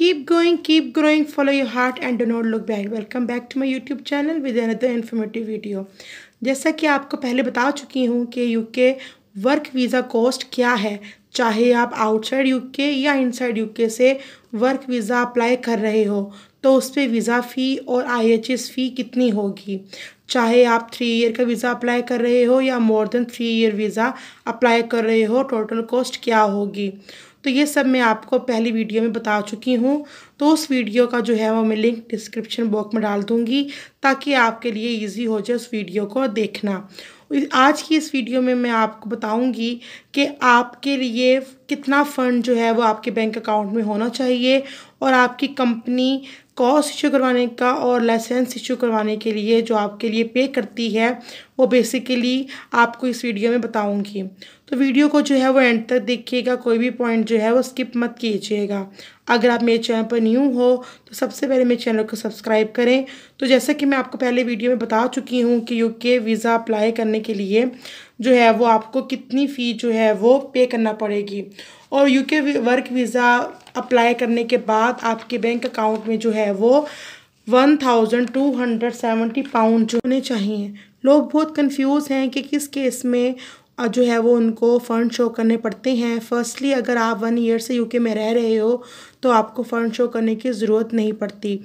keep going keep growing follow your heart and do not look back welcome back to my youtube channel with another informative video jaisa ki aapko pehle bata chuki hu ki uk work visa cost kya hai chahe aap outside uk ya inside uk se work visa apply kar rahe ho तो उस पर visa फ़ी और I H S फ़ी कितनी होगी चाहे आप three year का visa apply कर रहे हो या more than three year visa apply कर रहे हो टोटल कॉस्ट क्या होगी तो ये सब मैं आपको पहली वीडियो में बता चुकी हूँ तो उस वीडियो का जो है वो मैं लिंक डिस्क्रिप्शन बॉक्स में डाल दूँगी ताकि आपके लिए ईजी हो जाए उस वीडियो को देखना आज की इस वीडियो में मैं आपको बताऊँगी कि आपके लिए कितना फ़ंड जो है वो आपके बैंक अकाउंट में होना चाहिए और आपकी कंपनी कॉस इशू करवाने का और लाइसेंस इशू करवाने के लिए जो आपके लिए पे करती है वो बेसिकली आपको इस वीडियो में बताऊंगी तो वीडियो को जो है वो एंड तक देखिएगा कोई भी पॉइंट जो है वो स्किप मत कीजिएगा अगर आप मेरे चैनल पर न्यू हो तो सबसे पहले मेरे चैनल को सब्सक्राइब करें तो जैसा कि मैं आपको पहले वीडियो में बता चुकी हूँ कि यू वीज़ा अप्लाई करने के लिए जो है वो आपको कितनी फ़ी जो है वो पे करना पड़ेगी और यूके वर्क वीज़ा अप्लाई करने के बाद आपके बैंक अकाउंट में जो है वो one thousand two hundred seventy pound जो होने चाहिए लोग बहुत कंफ्यूज हैं कि किस केस में जो है वो उनको फ़ंड शो करने पड़ते हैं फर्स्टली अगर आप वन ईयर से यूके में रह रहे हो तो आपको फ़ंड शो करने की ज़रूरत नहीं पड़ती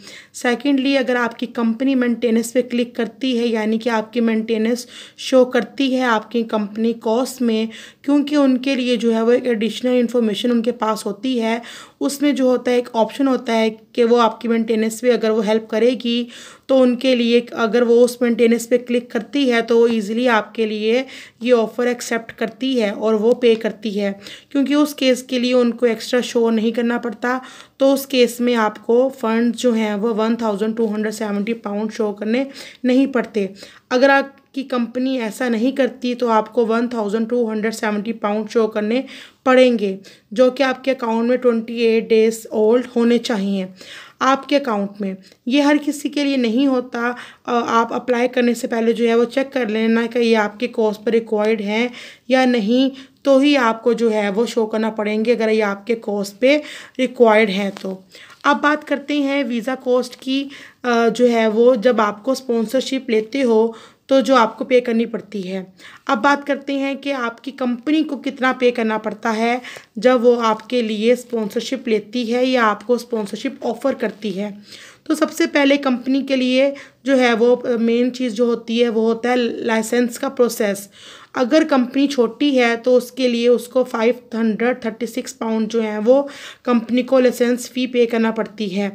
सेकेंडली अगर आपकी कंपनी मेंटेनेंस पे क्लिक करती है यानी कि आपकी मेंटेनेंस शो करती है आपकी कंपनी कॉस्ट में क्योंकि उनके लिए जो है वो एक एडिशनल इन्फॉर्मेशन उनके पास होती है उसमें जो होता है एक ऑप्शन होता है कि वो आपकी मेंटेनेंस पे अगर वो हेल्प करेगी तो उनके लिए अगर वो उस मेंटेनेंस पे क्लिक करती है तो वो ईज़िली आपके लिए ये ऑफ़र एक्सेप्ट करती है और वो पे करती है क्योंकि उस केस के लिए उनको एक्स्ट्रा शो नहीं करना पड़ता तो उस केस में आपको फंड जो हैं वो one thousand two hundred seventy pound show करने नहीं पड़ते अगर आपकी कंपनी ऐसा नहीं करती तो आपको one thousand two hundred seventy pound show करने पड़ेंगे जो कि आपके अकाउंट में ट्वेंटी एट डेज ओल्ड होने चाहिए आपके अकाउंट में ये हर किसी के लिए नहीं होता आप अप्लाई करने से पहले जो है वो चेक कर लेना कि ये आपके कोर्स पर रिक्वायर्ड हैं या नहीं तो ही आपको जो है वो शो करना पड़ेंगे अगर ये आपके कोर्स पे रिक्वायर्ड हैं तो अब बात करते हैं वीज़ा कोस्ट की जो है वो जब आपको स्पॉन्सरशिप लेते हो तो जो आपको पे करनी पड़ती है अब बात करते हैं कि आपकी कंपनी को कितना पे करना पड़ता है जब वो आपके लिए स्पॉन्सरशिप लेती है या आपको स्पॉन्सरशिप ऑफ़र करती है तो सबसे पहले कंपनी के लिए जो है वो मेन चीज़ जो होती है वो होता है लाइसेंस का प्रोसेस अगर कंपनी छोटी है तो उसके लिए उसको five hundred thirty six pound जो है वो कंपनी को लाइसेंस फ़ी पे करना पड़ती है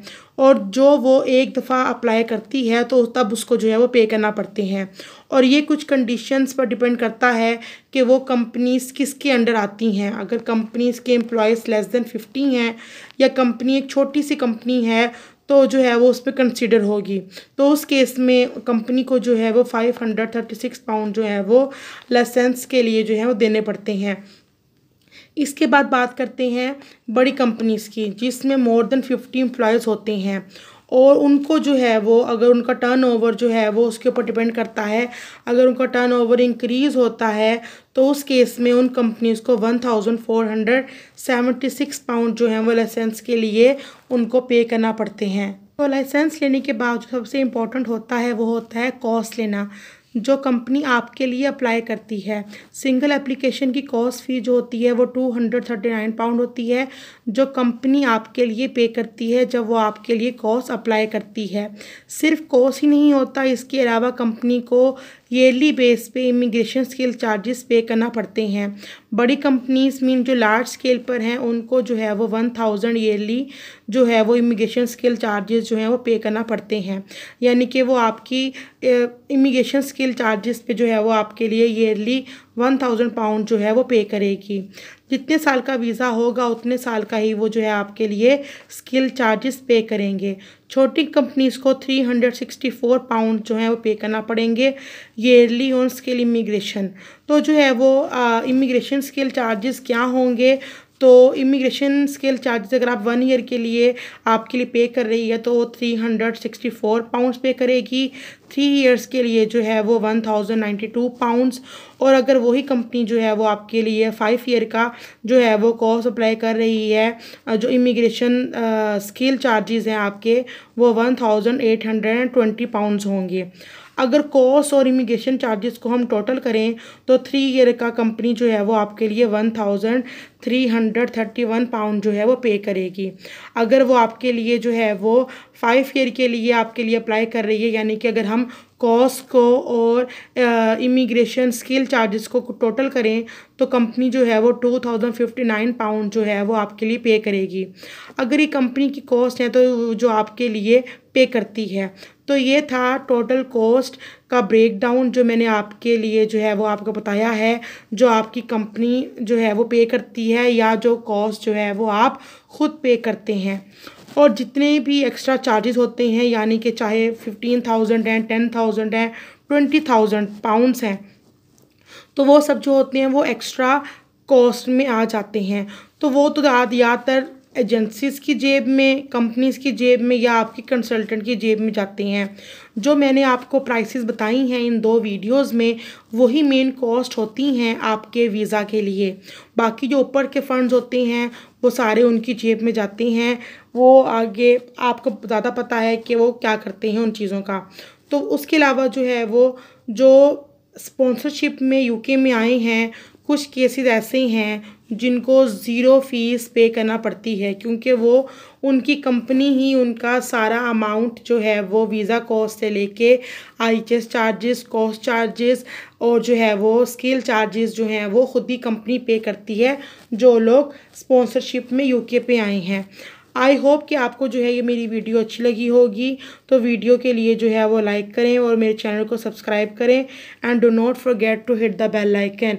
और जो वो एक दफ़ा अप्लाई करती है तो तब उसको जो है वो पे करना पड़ते हैं और ये कुछ कंडीशंस पर डिपेंड करता है कि वो कंपनीज़ किसके अंडर आती हैं अगर कंपनीज़ के एम्प्लॉयज़ लेस देन फिफ्टी हैं या कंपनी एक छोटी सी कंपनी है तो जो है वो उस पर कंसिडर होगी तो उस केस में कंपनी को जो है वो five hundred thirty six pound जो है वो लाइसेंस के लिए जो है वो देने पड़ते हैं इसके बाद बात करते हैं बड़ी कंपनीज़ की जिसमें मोर देन फिफ्टी एम्प्लॉयज़ होते हैं और उनको जो है वो अगर उनका टर्नओवर जो है वो उसके ऊपर डिपेंड करता है अगर उनका टर्नओवर इंक्रीज़ होता है तो उस केस में उन कंपनीज़ को one thousand four hundred seventy six pound जो है वो लाइसेंस के लिए उनको पे करना पड़ते हैं तो लाइसेंस लेने के बाद जो सबसे इम्पॉर्टेंट होता है वो होता है कॉस्ट लेना जो कंपनी आपके लिए अप्लाई करती है सिंगल एप्लीकेशन की कॉस्ट फी जो होती है वो two hundred thirty nine pound होती है जो कंपनी आपके लिए पे करती है जब वो आपके लिए कॉस्ट अप्लाई करती है सिर्फ कॉस्ट ही नहीं होता इसके अलावा कंपनी को ईयरली बेस पे इमिग्रेशन स्केल चार्जेस पे करना पड़ते हैं बड़ी कंपनीज मीन जो लार्ज स्केल पर हैं उनको जो है वो वन थाउजेंड ईयरली जो है वो इमिग्रेशन स्केल चार्जेस जो हैं वो पे करना पड़ते हैं यानी कि वो आपकी इमिग्रेशन स्केल चार्जेस पे जो है वो आपके लिए ईयरली वन थाउजेंड पाउंड जो है वो पे करेगी जितने साल का वीज़ा होगा उतने साल का ही वो जो है आपके लिए स्किल चार्जेस पे करेंगे छोटी कंपनीज़ को three hundred sixty four pound जो है वो पे करना पड़ेंगे ईयरली ऑन स्किल इमिग्रेशन तो जो है वो इमिग्रेशन स्किल चार्जेस क्या होंगे तो इमिग्रेशन स्केल चार्जेस अगर आप वन ईयर के लिए आपके लिए पे कर रही है तो three hundred sixty four pounds pay करेगी थ्री ईयर्स के लिए जो है वो one thousand ninety two pounds और अगर वही कंपनी जो है वो आपके लिए फ़ाइव ईयर का जो है वो कॉस्ट अप्लाई कर रही है जो इमिग्रेशन स्केल चार्जेस हैं आपके वो one thousand eight hundred and twenty pounds होंगे अगर कॉस्ट और इमिग्रेशन चार्जेस को हम टोटल करें तो थ्री ईयर का कंपनी जो है वो आपके लिए one thousand three hundred thirty one pound जो है वो पे करेगी अगर वो आपके लिए जो है वो फाइव ईयर के लिए आपके लिए अप्लाई कर रही है यानी कि अगर हम कॉस्ट को और इमिग्रेशन स्किल चार्जेस को टोटल करें तो कंपनी जो है वो two thousand fifty nine pound जो है वो आपके लिए पे करेगी अगर ये कंपनी की कॉस्ट है तो जो आपके लिए पे करती है तो ये था टोटल कॉस्ट का ब्रेकडाउन जो मैंने आपके लिए जो है वो आपको बताया है जो आपकी कंपनी जो है वो पे करती है या जो कॉस्ट जो है वो आप खुद पे करते हैं और जितने भी एक्स्ट्रा चार्जेस होते हैं यानी कि चाहे फिफ्टीन थाउजेंड हैं टेन थाउजेंड हैं ट्वेंटी थाउजेंड पाउंड्स हैं तो वो सब जो होते हैं वो एक्स्ट्रा कॉस्ट में आ जाते हैं तो वो तो ज़्यादातर एजेंसीज की जेब में कंपनीज की जेब में या आपकी कंसल्टेंट की जेब में जाते हैं जो मैंने आपको प्राइसेस बताई हैं इन दो वीडियोस में वही मेन कॉस्ट होती हैं आपके वीज़ा के लिए बाकी जो ऊपर के फंड्स होते हैं वो सारे उनकी जेब में जाते हैं वो आगे आपको ज़्यादा पता है कि वो क्या करते हैं उन चीज़ों का तो उसके अलावा जो है वो जो स्पॉन्सरशिप में यूके में आए हैं कुछ केसेस ऐसे हैं जिनको ज़ीरो फीस पे करना पड़ती है क्योंकि वो उनकी कंपनी ही उनका सारा अमाउंट जो है वो वीज़ा कॉस्ट से लेके आई चार्जेस कॉस्ट चार्जेस और जो है वो स्किल चार्जेस जो हैं वो ख़ुद ही कंपनी पे करती है जो लोग स्पॉन्सरशिप में यूके पे आए हैं आई होप कि आपको जो है ये मेरी वीडियो अच्छी लगी होगी तो वीडियो के लिए जो है वो लाइक करें और मेरे चैनल को सब्सक्राइब करें and do not forget to hit the bell icon